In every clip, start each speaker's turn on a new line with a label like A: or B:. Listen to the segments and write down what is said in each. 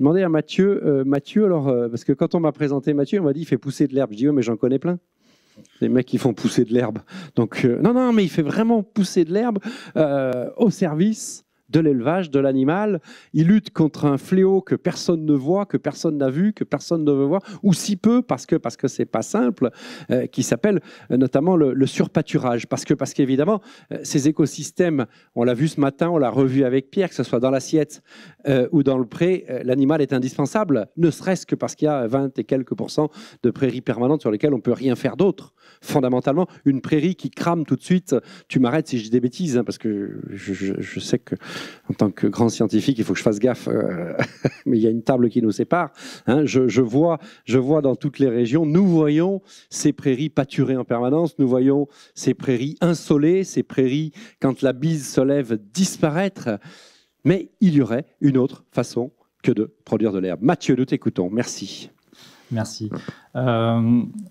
A: demandé à Mathieu, euh, Mathieu, alors, euh, parce que quand on m'a présenté Mathieu, on m'a dit il fait pousser de l'herbe. Je dis oui, mais j'en connais plein. Les mecs qui font pousser de l'herbe. Donc, euh, non, non, mais il fait vraiment pousser de l'herbe au service de l'élevage, de l'animal. il lutte contre un fléau que personne ne voit, que personne n'a vu, que personne ne veut voir, ou si peu, parce que parce que pas simple, euh, qui s'appelle euh, notamment le, surpâturage. Parce que parce qu'évidemment, euh, ces écosystèmes, on l'a vu ce matin, on l'a revu avec Pierre, que ce soit dans l'assiette ou dans le pré, l'animal est indispensable, ne serait-ce que parce qu'il y a 20 et quelques de prairies permanentes sur lesquelles on peut rien faire d'autre. Fondamentalement, une prairie qui crame tout de suite, tu m'arrêtes si je dis des bêtises, hein, parce que je sais que en tant que grand scientifique, il faut que je fasse gaffe, euh, mais il y a une table qui nous sépare. Hein. Je, je, vois, je vois dans toutes les régions, nous voyons ces prairies pâturées en permanence, nous voyons ces prairies insolées, ces prairies, quand la bise se lève, disparaître. Mais il y aurait une autre façon que de produire de l'herbe. Mathieu, nous t'écoutons. Merci.
B: Merci. Euh,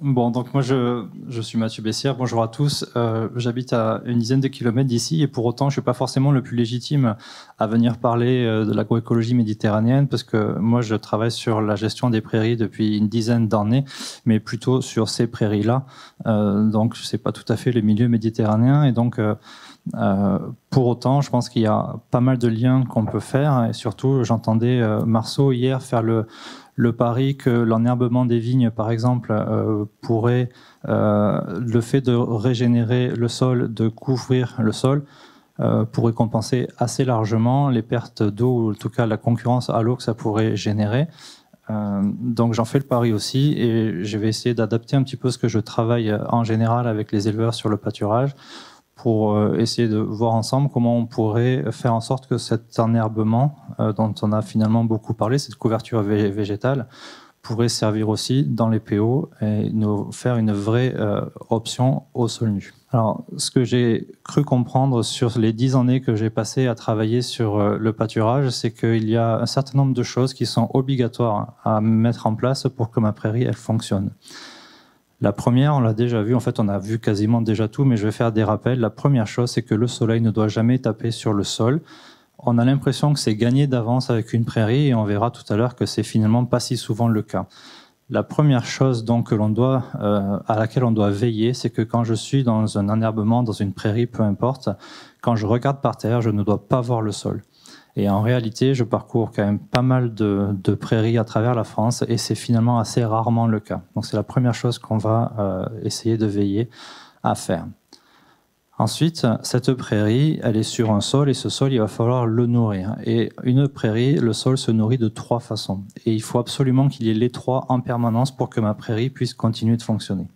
B: bon, donc moi, je, suis Mathieu Bessière. Bonjour à tous. Euh, j'habite à une dizaine de kilomètres d'ici et pour autant, je ne suis pas forcément le plus légitime à venir parler euh, de l'agroécologie méditerranéenne parce que moi, je travaille sur la gestion des prairies depuis une dizaine d'années, mais plutôt sur ces prairies-là. donc, ce n'est pas tout à fait le milieu méditerranéen et donc... pour autant, je pense qu'il y a pas mal de liens qu'on peut faire. Et surtout, j'entendais Marceau hier faire le, le pari que l'enherbement des vignes, par exemple, euh, pourrait, euh, le fait de régénérer le sol, de couvrir le sol, euh, pourrait compenser assez largement les pertes d'eau, ou en tout cas la concurrence à l'eau que ça pourrait générer. donc j'en fais le pari aussi et je vais essayer d'adapter un petit peu ce que je travaille en général avec les éleveurs sur le pâturage pour euh, essayer de voir ensemble comment on pourrait faire en sorte que cet enherbement euh, dont on a finalement beaucoup parlé, cette couverture végétale, pourrait servir aussi dans les PO et nous faire une vraie euh, option au sol nu. Alors, ce que j'ai cru comprendre sur les dix années que j'ai passées à travailler sur le pâturage, c'est qu'il y a un certain nombre de choses qui sont obligatoires à mettre en place pour que ma prairie, elle fonctionne. La première, on l'a déjà vu, en fait, on a vu quasiment déjà tout, mais je vais faire des rappels. La première chose, c'est que le soleil ne doit jamais taper sur le sol. On a l'impression que c'est gagné d'avance avec une prairie et on verra tout à l'heure que c'est finalement pas si souvent le cas. La première chose donc doit, euh, à laquelle on doit veiller, c'est que quand je suis dans un enherbement, dans une prairie, peu importe, quand je regarde par terre, je ne dois pas voir le sol. Et en réalité, je parcours quand même pas mal de, prairies à travers la France et c'est finalement assez rarement le cas. Donc c'est la première chose qu'on va euh, essayer de veiller à faire. Ensuite, cette prairie, elle est sur un sol et ce sol, il va falloir le nourrir. Et une prairie, le sol se nourrit de trois façons. Et il faut absolument qu'il y ait les trois en permanence pour que ma prairie puisse continuer de fonctionner.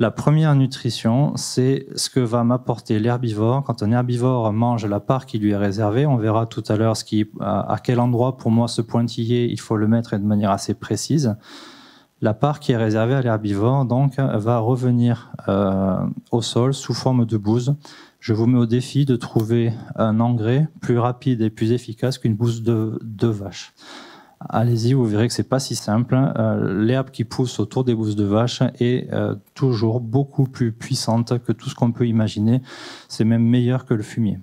B: La première nutrition, c'est ce que va m'apporter l'herbivore. Quand un herbivore mange la part qui lui est réservée, on verra tout à l'heure euh, à quel endroit, pour moi, ce pointillé, il faut le mettre de manière assez précise. La part qui est réservée à l'herbivore, donc, va revenir euh, au sol sous forme de bouse. Je vous mets au défi de trouver un engrais plus rapide et plus efficace qu'une bouse de vache. Allez-y, vous verrez que c'est pas si simple. Euh, l'herbe qui pousse autour des bousses de vache est euh, toujours beaucoup plus puissante que tout ce qu'on peut imaginer. C'est même meilleur que le fumier.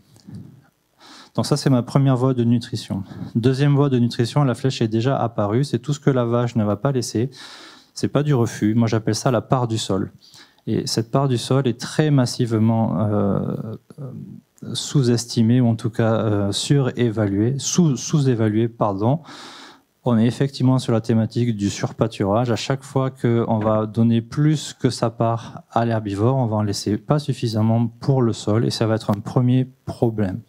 B: Donc ça, c'est ma première voie de nutrition. Deuxième voie de nutrition, la flèche est déjà apparue. C'est tout ce que la vache ne va pas laisser. C'est pas du refus. Moi, j'appelle ça la part du sol. Et cette part du sol est très massivement euh, sous-estimée, ou en tout cas surévaluée, sous-évaluée, pardon on est effectivement sur la thématique du surpâturage. À chaque fois qu'on va donner plus que sa part à l'herbivore, on va en laisser pas suffisamment pour le sol et ça va être un premier problème.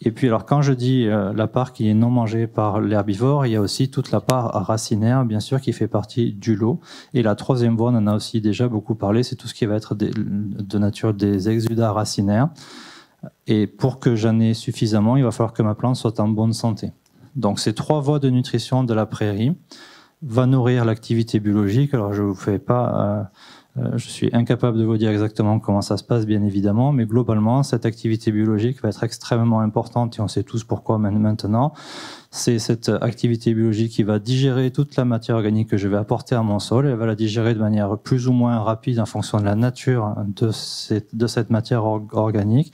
B: Et puis alors quand je dis euh, la part qui est non mangée par l'herbivore, il y a aussi toute la part racinaire, bien sûr, qui fait partie du lot. Et la troisième voie, on en a aussi déjà beaucoup parlé, c'est tout ce qui va être de nature des exudats racinaires. Et pour que j'en ai suffisamment, il va falloir que ma plante soit en bonne santé. Donc ces trois voies de nutrition de la prairie va nourrir l'activité biologique. Alors je vous fais pas, euh, euh, je suis incapable de vous dire exactement comment ça se passe, bien évidemment, mais globalement cette activité biologique va être extrêmement importante et on sait tous pourquoi maintenant. C'est cette activité biologique qui va digérer toute la matière organique que je vais apporter à mon sol. Elle va la digérer de manière plus ou moins rapide en fonction de la nature de, cette, matière organique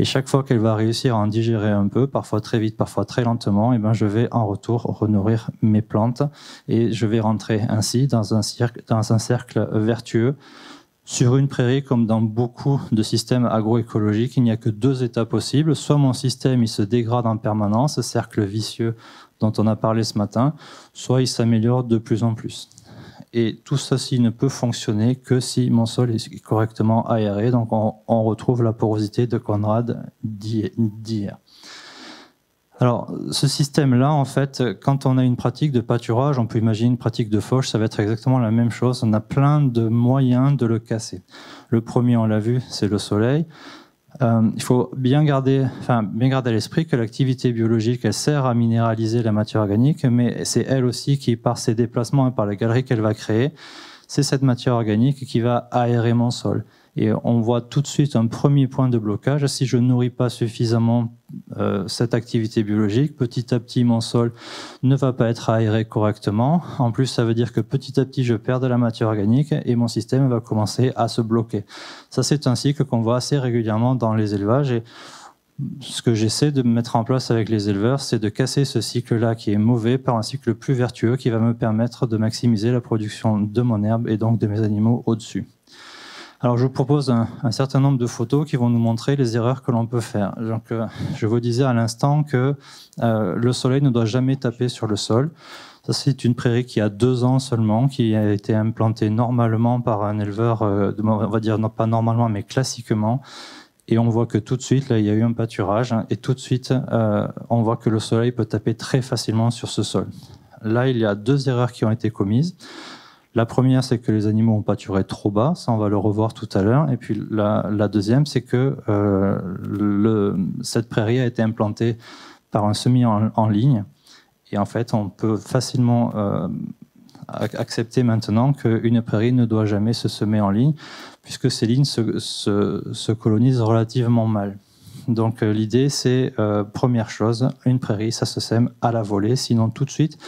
B: et chaque fois qu'elle va réussir à en digérer un peu, parfois très vite, parfois très lentement, et eh ben je vais en retour renourrir mes plantes et je vais rentrer ainsi dans un cercle, vertueux. Sur une prairie, comme dans beaucoup de systèmes agroécologiques, il n'y a que deux états possibles. Soit mon système il se dégrade en permanence, cercle vicieux dont on a parlé ce matin, soit il s'améliore de plus en plus. Et tout ceci ne peut fonctionner que si mon sol est correctement aéré. Donc on, retrouve la porosité de Conrad d'hier. Alors, ce système-là, en fait, quand on a une pratique de pâturage, on peut imaginer une pratique de fauche, ça va être exactement la même chose. On a plein de moyens de le casser. Le premier, on l'a vu, c'est le soleil. Euh, il faut bien garder, à l'esprit que l'activité biologique, elle sert à minéraliser la matière organique, mais c'est elle aussi qui, par ses déplacements et par la galerie qu'elle va créer, c'est cette matière organique qui va aérer mon sol. Et on voit tout de suite un premier point de blocage. Si je nourris pas suffisamment euh, cette activité biologique, petit à petit, mon sol ne va pas être aéré correctement. En plus, ça veut dire que petit à petit, je perds de la matière organique et mon système va commencer à se bloquer. Ça, c'est un cycle qu'on voit assez régulièrement dans les élevages. Et ce que j'essaie de mettre en place avec les éleveurs, c'est de casser ce cycle-là qui est mauvais par un cycle plus vertueux qui va me permettre de maximiser la production de mon herbe et donc de mes animaux au-dessus. Alors, je vous propose un, certain nombre de photos qui vont nous montrer les erreurs que l'on peut faire. Donc, euh, je vous disais à l'instant que euh, le soleil ne doit jamais taper sur le sol. Ça, c'est une prairie qui a deux ans seulement, qui a été implantée normalement par un éleveur, euh, on va dire non pas normalement, mais classiquement. Et on voit que tout de suite, là, il y a eu un pâturage, hein, et tout de suite, on voit que le soleil peut taper très facilement sur ce sol. Là, il y a deux erreurs qui ont été commises. La première, c'est que les animaux ont pâturé trop bas, ça on va le revoir tout à l'heure. Et puis la, deuxième, c'est que euh, le, cette prairie a été implantée par un semis en, ligne. Et en fait, on peut facilement euh, accepter maintenant qu'une prairie ne doit jamais se semer en ligne, puisque ces lignes se, colonisent relativement mal. Donc euh, l'idée, c'est première chose, une prairie, ça se sème à la volée, sinon tout de suite,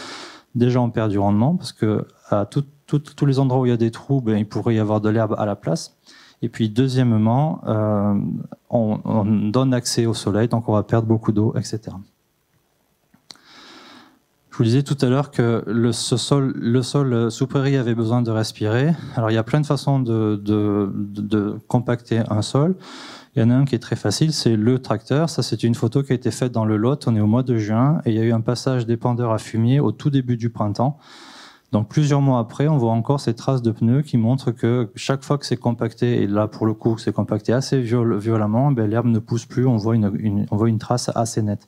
B: déjà on perd du rendement, parce que à toute tous les endroits où il y a des trous, ben, il pourrait y avoir de l'herbe à la place. Et puis deuxièmement, euh, on, donne accès au soleil, donc on va perdre beaucoup d'eau, etc. Je vous disais tout à l'heure que le, sol, le euh, sous prairie avait besoin de respirer. Alors il y a plein de façons de, compacter un sol. Il y en a un qui est très facile, c'est le tracteur. Ça, c'est une photo qui a été faite dans le Lot. On est au mois de juin et il y a eu un passage des à fumier au tout début du printemps. Donc plusieurs mois après, on voit encore ces traces de pneus qui montrent que chaque fois que c'est compacté, et là pour le coup c'est compacté assez violemment, eh ben, l'herbe ne pousse plus, on voit une, on voit une trace assez nette.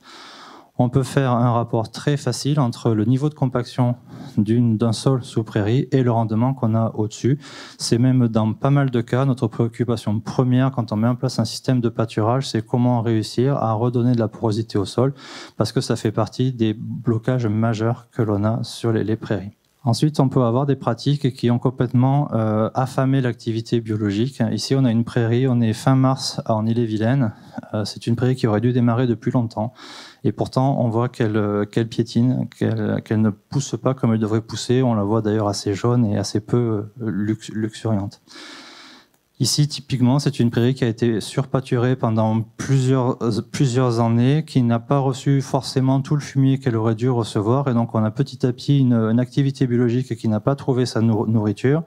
B: On peut faire un rapport très facile entre le niveau de compaction d'un sol sous prairie et le rendement qu'on a au-dessus. C'est même dans pas mal de cas notre préoccupation première quand on met en place un système de pâturage, c'est comment réussir à redonner de la porosité au sol, parce que ça fait partie des blocages majeurs que l'on a sur les prairies. Ensuite, on peut avoir des pratiques qui ont complètement euh, affamé l'activité biologique. Ici, on a une prairie, on est fin mars en Ille-et-Vilaine. Euh, c'est une prairie qui aurait dû démarrer depuis longtemps. Et pourtant, on voit qu'elle euh, piétine, qu'elle ne pousse pas comme elle devrait pousser. On la voit d'ailleurs assez jaune et assez peu luxuriante. Ici, typiquement, c'est une prairie qui a été surpâturée pendant euh, plusieurs, années, qui n'a pas reçu forcément tout le fumier qu'elle aurait dû recevoir. Et donc, on a petit à petit une, activité biologique qui n'a pas trouvé sa nourriture.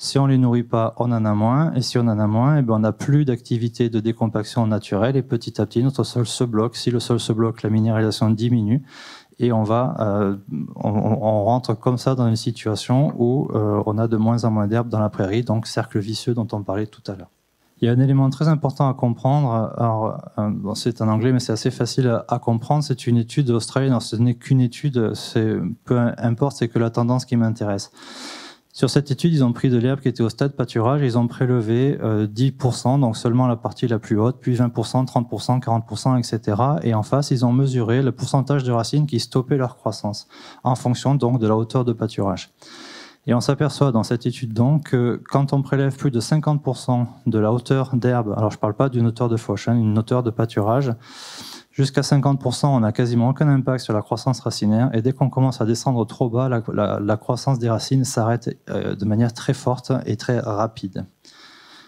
B: Si on les nourrit pas, on en a moins. Et si on en a moins, eh ben, on n'a plus d'activité de décompaction naturelle. Et petit à petit, notre sol se bloque. Si le sol se bloque, la minéralisation diminue et on va, euh, on, rentre comme ça dans une situation où euh, on a de moins en moins d'herbes dans la prairie, donc cercle vicieux dont on parlait tout à l'heure. Il y a un élément très important à comprendre. Euh, c'est en anglais, mais c'est assez facile à, comprendre. C'est une étude australienne. ce n'est qu'une étude. C'est peu importe. C'est que la tendance qui m'intéresse. Sur cette étude, ils ont pris de l'herbe qui était au stade pâturage, ils ont prélevé 10%, euh, donc seulement la partie la plus haute, puis 20%, 30%, 40%, etc. Et en face, ils ont mesuré le pourcentage de racines qui stoppaient leur croissance, en fonction donc de la hauteur de pâturage. Et on s'aperçoit dans cette étude donc que quand on prélève plus de 50% de la hauteur d'herbe, alors je parle pas d'une hauteur de fauche, hein, une hauteur de pâturage, Jusqu'à 50%, on n'a quasiment aucun impact sur la croissance racinaire. Et dès qu'on commence à descendre trop bas, la, croissance des racines s'arrête euh, de manière très forte et très rapide.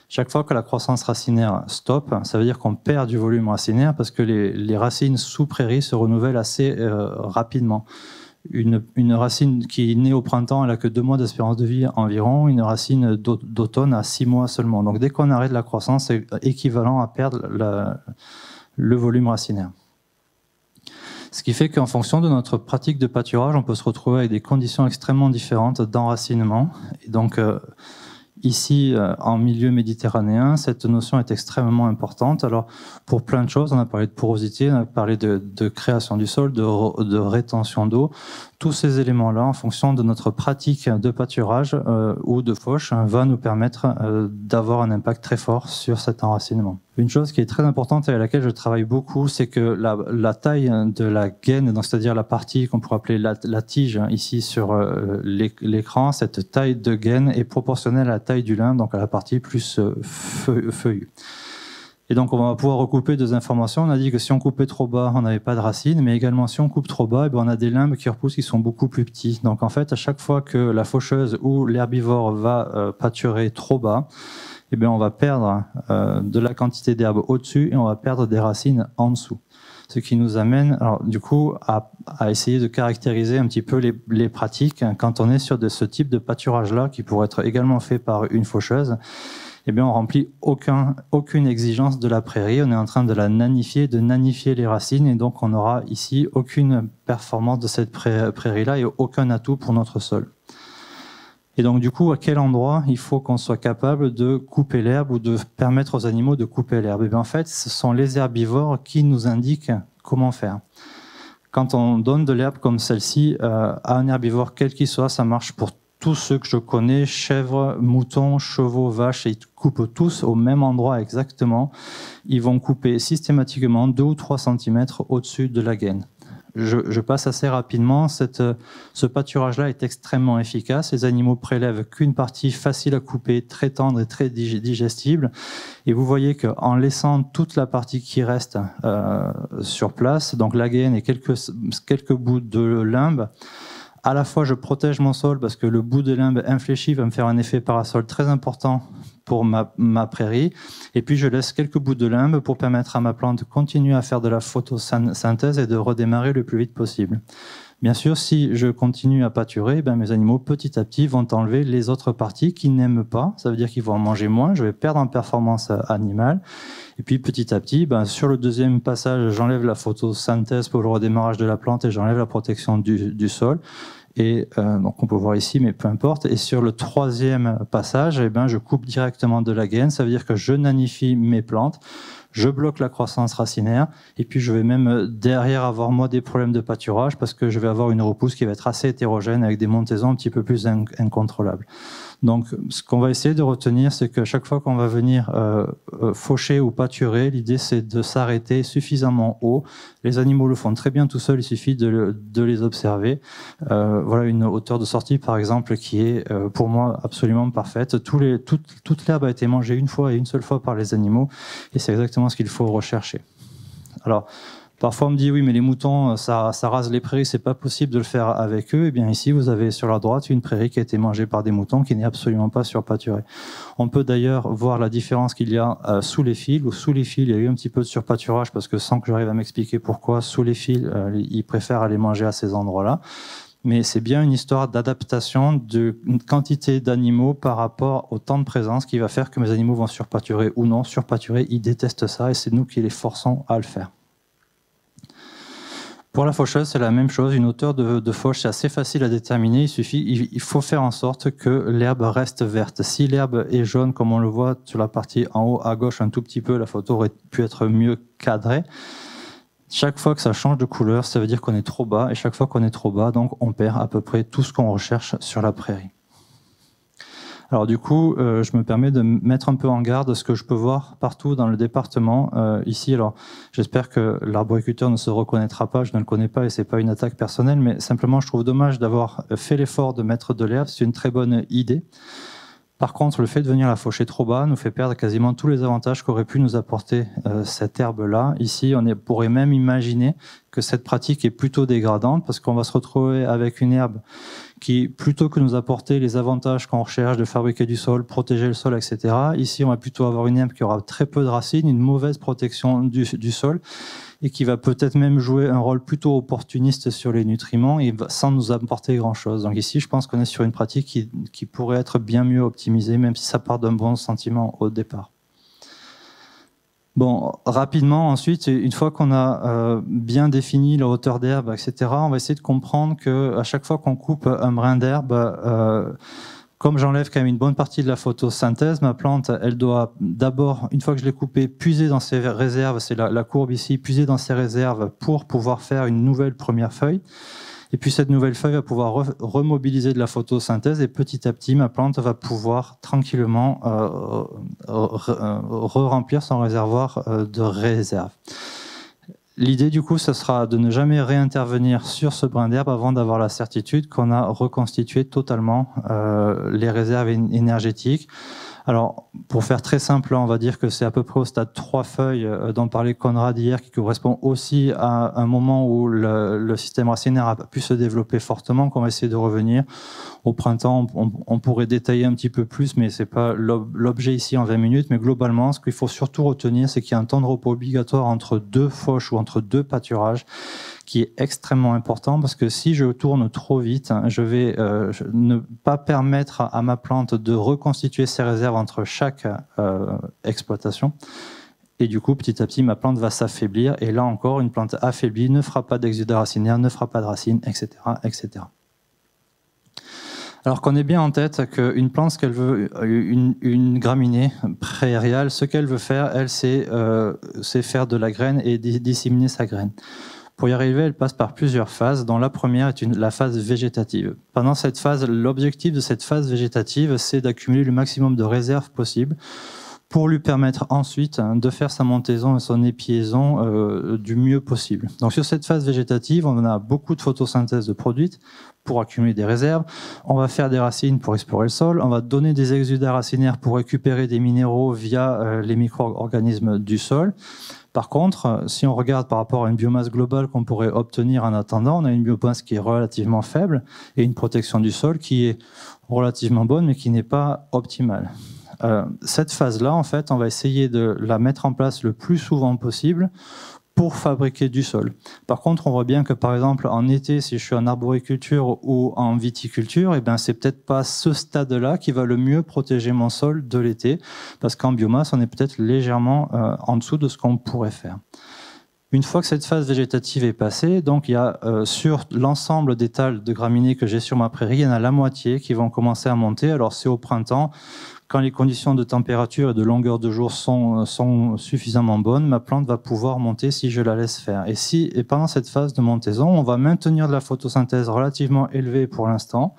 B: Chaque fois que la croissance racinaire stoppe, ça veut dire qu'on perd du volume racinaire parce que les, racines sous prairie se renouvellent assez euh, rapidement. Une, racine qui naît au printemps, elle a que deux mois d'espérance de vie environ, une racine d'automne a six mois seulement. Donc dès qu'on arrête la croissance, c'est équivalent à perdre le volume racinaire. Ce qui fait qu'en fonction de notre pratique de pâturage, on peut se retrouver avec des conditions extrêmement différentes d'enracinement. Et donc, euh, ici, euh, en milieu méditerranéen, cette notion est extrêmement importante. Alors, pour plein de choses, on a parlé de porosité, on a parlé de, création du sol, de, rétention d'eau. Tous ces éléments-là, en fonction de notre pratique de pâturage euh, ou de fauche, hein, vont nous permettre d'avoir un impact très fort sur cet enracinement. Une chose qui est très importante et à laquelle je travaille beaucoup, c'est que la, taille de la gaine, c'est-à-dire la partie qu'on pourrait appeler la, tige hein, ici sur euh, l'écran, cette taille de gaine est proportionnelle à la taille du limbe, donc à la partie plus euh, feuillue. Et donc, on va pouvoir recouper deux informations. On a dit que si on coupait trop bas, on n'avait pas de racines, mais également si on coupe trop bas, et eh ben, on a des limbes qui repoussent qui sont beaucoup plus petits. Donc, en fait, à chaque fois que la faucheuse ou l'herbivore va euh, pâturer trop bas, eh bien, on va perdre euh, de la quantité d'herbe au-dessus et on va perdre des racines en dessous. Ce qui nous amène, alors, du coup, à, essayer de caractériser un petit peu les, pratiques hein, quand on est sur de, ce type de pâturage-là, qui pourrait être également fait par une faucheuse. Eh bien, on remplit aucun, aucune exigence de la prairie. On est en train de la nanifier, de nanifier les racines, et donc on n'aura ici aucune performance de cette prairie-là et aucun atout pour notre sol. Et donc, du coup, à quel endroit il faut qu'on soit capable de couper l'herbe ou de permettre aux animaux de couper l'herbe Et eh bien, en fait, ce sont les herbivores qui nous indiquent comment faire. Quand on donne de l'herbe comme celle-ci euh, à un herbivore, quel qu'il soit, ça marche pour tous ceux que je connais, chèvres, moutons, chevaux, vaches, et ils coupent tous au même endroit exactement. Ils vont couper systématiquement 2 ou 3 cm au-dessus de la gaine. Je, passe assez rapidement. Euh, ce pâturage-là est extrêmement efficace. Les animaux prélèvent qu'une partie facile à couper, très tendre et très digestible. Et vous voyez qu'en laissant toute la partie qui reste euh, sur place, donc la gaine et quelques, quelques bouts de limbe, à la fois je protège mon sol parce que le bout de limbe infléchi va me faire un effet parasol très important pour ma, prairie. Et puis je laisse quelques bouts de limbe pour permettre à ma plante de continuer à faire de la photosynthèse et de redémarrer le plus vite possible. Bien sûr, si je continue à pâturer, eh ben mes animaux petit à petit vont enlever les autres parties qu'ils n'aiment pas. Ça veut dire qu'ils vont en manger moins, je vais perdre en performance animale. Et puis petit à petit, ben, sur le deuxième passage, j'enlève la photosynthèse pour le redémarrage de la plante et j'enlève la protection du sol. Et euh, donc on peut voir ici, mais peu importe. Et sur le troisième passage, eh ben, je coupe directement de la gaine. Ça veut dire que je nanifie mes plantes, je bloque la croissance racinaire, et puis je vais même euh, derrière avoir moi des problèmes de pâturage parce que je vais avoir une repousse qui va être assez hétérogène avec des montaisons un petit peu plus incontrôlables. Donc, ce qu'on va essayer de retenir, c'est que chaque fois qu'on va venir euh, euh, faucher ou pâturer, l'idée c'est de s'arrêter suffisamment haut. Les animaux le font très bien tout seuls, il suffit de, les observer. Euh, voilà une hauteur de sortie, par exemple, qui est euh, pour moi absolument parfaite. les, toute, toute l'herbe a été mangée une fois et une seule fois par les animaux, et c'est exactement ce qu'il faut rechercher. Alors, Parfois, on me dit oui, mais les moutons, euh, ça, rase les prairies, c'est pas possible de le faire avec eux. Eh bien, ici, vous avez sur la droite une prairie qui a été mangée par des moutons qui n'est absolument pas surpâturée. On peut d'ailleurs voir la différence qu'il y a euh, sous les fils. ou sous les fils, il y a eu un petit peu de surpâturage parce que sans que j'arrive à m'expliquer pourquoi, sous les fils, euh, ils préfèrent aller manger à ces endroits-là mais c'est bien une histoire d'adaptation d'une quantité d'animaux par rapport au temps de présence qui va faire que mes animaux vont surpâturer ou non. Surpâturer, ils détestent ça et c'est nous qui les forçons à le faire. Pour la faucheuse, c'est la même chose. Une hauteur de, fauche, c'est assez facile à déterminer. Il suffit, il, faut faire en sorte que l'herbe reste verte. Si l'herbe est jaune, comme on le voit sur la partie en haut à gauche, un tout petit peu, la photo aurait pu être mieux cadrée. Chaque fois que ça change de couleur, ça veut dire qu'on est trop bas. Et chaque fois qu'on est trop bas, donc on perd à peu près tout ce qu'on recherche sur la prairie. Alors du coup, euh, je me permets de mettre un peu en garde ce que je peux voir partout dans le département euh, ici. Alors j'espère que l'arboriculteur ne se reconnaîtra pas, je ne le connais pas et c'est pas une attaque personnelle, mais simplement je trouve dommage d'avoir fait l'effort de mettre de l'herbe, c'est une très bonne idée. Par contre, le fait de venir la faucher trop bas nous fait perdre quasiment tous les avantages qu'aurait pu nous apporter euh, cette herbe-là. Ici, on est, pourrait même imaginer que cette pratique est plutôt dégradante parce qu'on va se retrouver avec une herbe qui, plutôt que nous apporter les avantages qu'on recherche de fabriquer du sol, protéger le sol, etc., ici, on va plutôt avoir une herbe qui aura très peu de racines, une mauvaise protection du, sol, et qui va peut-être même jouer un rôle plutôt opportuniste sur les nutriments, et sans nous apporter grand-chose. Donc ici, je pense qu'on est sur une pratique qui pourrait être bien mieux optimisée, même si ça part d'un bon sentiment au départ. Bon, rapidement, ensuite, une fois qu'on a euh, bien défini la hauteur d'herbe, etc., on va essayer de comprendre qu'à chaque fois qu'on coupe un brin d'herbe, euh, comme j'enlève quand même une bonne partie de la photosynthèse, ma plante, elle doit d'abord, une fois que je l'ai coupée, puiser dans ses réserves, c'est la, courbe ici, puiser dans ses réserves pour pouvoir faire une nouvelle première feuille. Et puis cette nouvelle feuille va pouvoir remobiliser de la photosynthèse et petit à petit, ma plante va pouvoir tranquillement euh, euh, re-remplir son réservoir euh, de réserve. L'idée, du coup, ce sera de ne jamais réintervenir sur ce brin d'herbe avant d'avoir la certitude qu'on a reconstitué totalement les réserves énergétiques. Alors, pour faire très simple, hein, on va dire que c'est à peu près au stade trois feuilles euh, dont parlait Conrad hier, qui correspond aussi à un moment où le, système racinaire a pu se développer fortement, qu'on va essayer de revenir. Au printemps, on, pourrait détailler un petit peu plus, mais ce n'est pas l'objet ici en 20 minutes. Mais globalement, ce qu'il faut surtout retenir, c'est qu'il y a un temps de repos obligatoire entre deux foches ou entre deux pâturages qui est extrêmement important parce que si je tourne trop vite, hein, je vais euh, ne pas permettre à ma plante de reconstituer ses réserves entre chaque euh, exploitation. Et du coup, petit à petit, ma plante va s'affaiblir. Et là encore, une plante affaiblie ne fera pas d'exudat racinaire, ne fera pas de racines, etc. etc. Alors qu'on est bien en tête qu'une plante, qu'elle veut, euh, une, graminée prairiale, ce qu'elle veut faire, elle, c'est faire de la graine et disséminer sa graine. Pour y arriver, elle passe par plusieurs phases, dont la première est une, la phase végétative. Pendant cette phase, l'objectif de cette phase végétative, c'est d'accumuler le maximum de réserves possible pour lui permettre ensuite hein, de faire sa montaison et son épiaison euh, du mieux possible. Donc sur cette phase végétative, on a beaucoup de photosynthèse de produits pour accumuler des réserves, on va faire des racines pour explorer le sol, on va donner des exudats racinaires pour récupérer des minéraux via euh, les micro-organismes du sol, par contre, euh, si on regarde par rapport à une biomasse globale qu'on pourrait obtenir en attendant, on a une biomasse qui est relativement faible et une protection du sol qui est relativement bonne mais qui n'est pas optimale. Euh, cette phase-là, en fait, on va essayer de la mettre en place le plus souvent possible pour fabriquer du sol. Par contre, on voit bien que par exemple en été, si je suis en arboriculture ou en viticulture, et eh ben c'est peut-être pas ce stade-là qui va le mieux protéger mon sol de l'été, parce qu'en biomasse, on est peut-être légèrement euh, en dessous de ce qu'on pourrait faire. Une fois que cette phase végétative est passée, donc il y a euh, sur l'ensemble des tales de graminées que j'ai sur ma prairie, il y en a la moitié qui vont commencer à monter. Alors c'est au printemps, quand les conditions de température et de longueur de jour sont, sont suffisamment bonnes, ma plante va pouvoir monter si je la laisse faire. Et, si, et pendant cette phase de montaison, on va maintenir de la photosynthèse relativement élevée pour l'instant.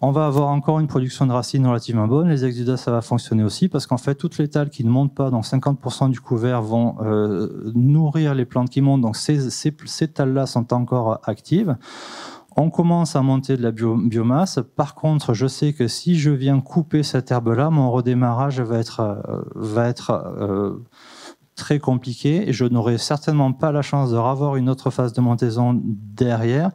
B: On va avoir encore une production de racines relativement bonne. Les exudats, ça va fonctionner aussi parce qu'en fait, toutes les talles qui ne montent pas, donc 50% du couvert, vont euh, nourrir les plantes qui montent. Donc ces, ces, ces talles-là sont encore actives on commence à monter de la biomasse. Par contre, je sais que si je viens couper cette herbe-là, mon redémarrage va être, euh, euh, très compliqué et je n'aurai certainement pas la chance de revoir une autre phase de montaison derrière.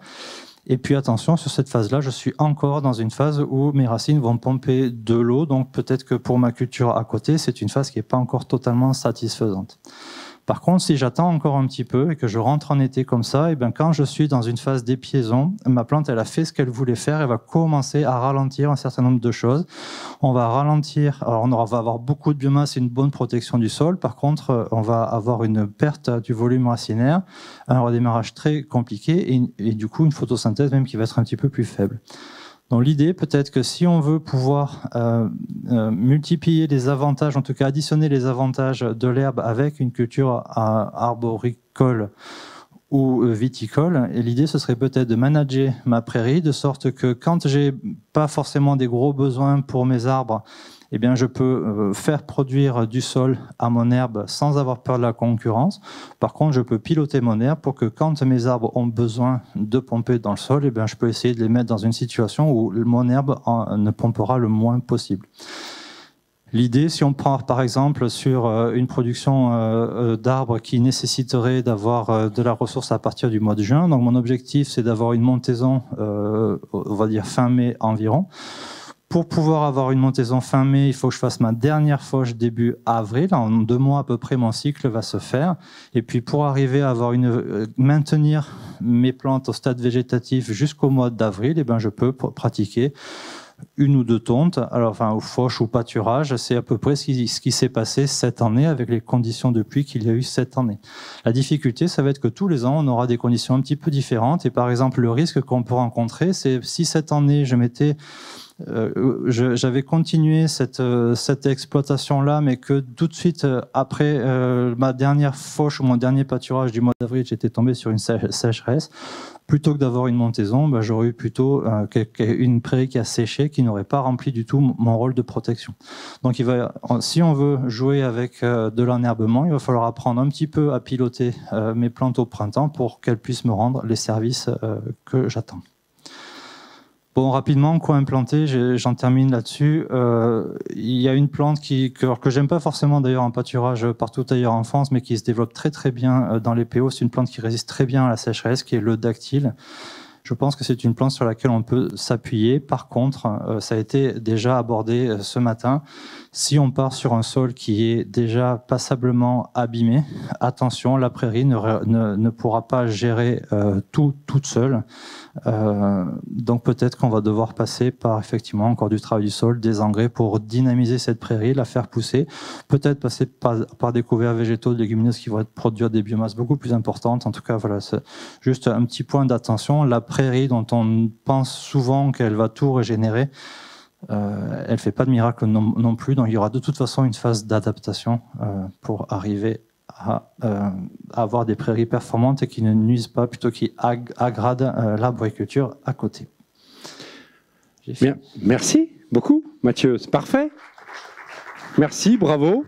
B: Et puis attention, sur cette phase-là, je suis encore dans une phase où mes racines vont pomper de l'eau, donc peut-être que pour ma culture à côté, c'est une phase qui n'est pas encore totalement satisfaisante. Par contre, si j'attends encore un petit peu et que je rentre en été comme ça, et eh bien quand je suis dans une phase d'épiaison, ma plante, elle a fait ce qu'elle voulait faire, elle va commencer à ralentir un certain nombre de choses. On va ralentir, alors on va avoir beaucoup de biomasse et une bonne protection du sol. Par contre, euh, on va avoir une perte du volume racinaire, un redémarrage très compliqué et du coup une photosynthèse même qui va être un petit peu plus faible. Donc l'idée, peut-être que si on veut pouvoir euh, euh, multiplier les avantages, en tout cas additionner les avantages de l'herbe avec une culture arboricole ou euh, viticole, et l'idée ce serait peut-être de manager ma prairie de sorte que quand j'ai pas forcément des gros besoins pour mes arbres eh bien, je peux euh, faire produire du sol à mon herbe sans avoir peur de la concurrence. Par contre, je peux piloter mon herbe pour que quand mes arbres ont besoin de pomper dans le sol, eh bien, je peux essayer de les mettre dans une situation où mon herbe ne pompera le moins possible. L'idée, si on prend par exemple sur euh, une production euh, d'arbres qui nécessiterait d'avoir de la ressource à partir du mois de juin, donc mon objectif c'est d'avoir une montaison, on va dire fin mai environ pour pouvoir avoir une montaison fin mai, il faut que je fasse ma dernière fauche début avril. En deux mois à peu près, mon cycle va se faire. Et puis pour arriver à avoir une, euh, maintenir mes plantes au stade végétatif jusqu'au mois d'avril, eh ben je peux pratiquer une ou deux tontes, alors enfin ou fauche ou pâturage, c'est à peu près ce qui, qui s'est passé cette année avec les conditions de pluie qu'il y a eu cette année. La difficulté, ça va être que tous les ans, on aura des conditions un petit peu différentes. Et par exemple, le risque qu'on peut rencontrer, c'est si cette année je m'étais euh, j'avais continué cette, euh, cette exploitation-là, mais que tout de suite euh, après ma dernière fauche ou mon dernier pâturage du mois d'avril, j'étais tombé sur une sécheresse. Plutôt que d'avoir une montaison, bah, j'aurais eu plutôt une prairie qui a séché, qui n'aurait pas rempli du tout mon rôle de protection. Donc, il va, si on veut jouer avec de l'enherbement, il va falloir apprendre un petit peu à piloter mes plantes au printemps pour qu'elles puissent me rendre les services que j'attends. Bon, rapidement, quoi implanter J'en termine là-dessus. Euh, il y a une plante qui, que, que j'aime pas forcément d'ailleurs en pâturage partout ailleurs en France, mais qui se développe très très bien euh, dans les PO. C'est une plante qui résiste très bien à la sécheresse, qui est le dactyle. Je pense que c'est une plante sur laquelle on peut s'appuyer. Par contre, euh, ça a été déjà abordé euh, ce matin. Si on part sur un sol qui est déjà passablement abîmé, attention, la prairie ne, ne, pourra pas gérer euh, tout toute seule. donc peut-être qu'on va devoir passer par effectivement encore du travail du sol, des engrais pour dynamiser cette prairie, la faire pousser. Peut-être passer par, des couverts végétaux, de légumineuses qui vont produire des biomasses beaucoup plus importantes. En tout cas, voilà, juste un petit point d'attention. La prairie dont on pense souvent qu'elle va tout régénérer, euh, elle ne fait pas de miracle non, plus. Donc il y aura de toute façon une phase d'adaptation euh, pour arriver euh, à, avoir des prairies performantes et qui ne nuisent pas, plutôt qui ag agradent l'arboriculture à côté. Bien. Merci beaucoup, Mathieu. C'est parfait. Merci, bravo.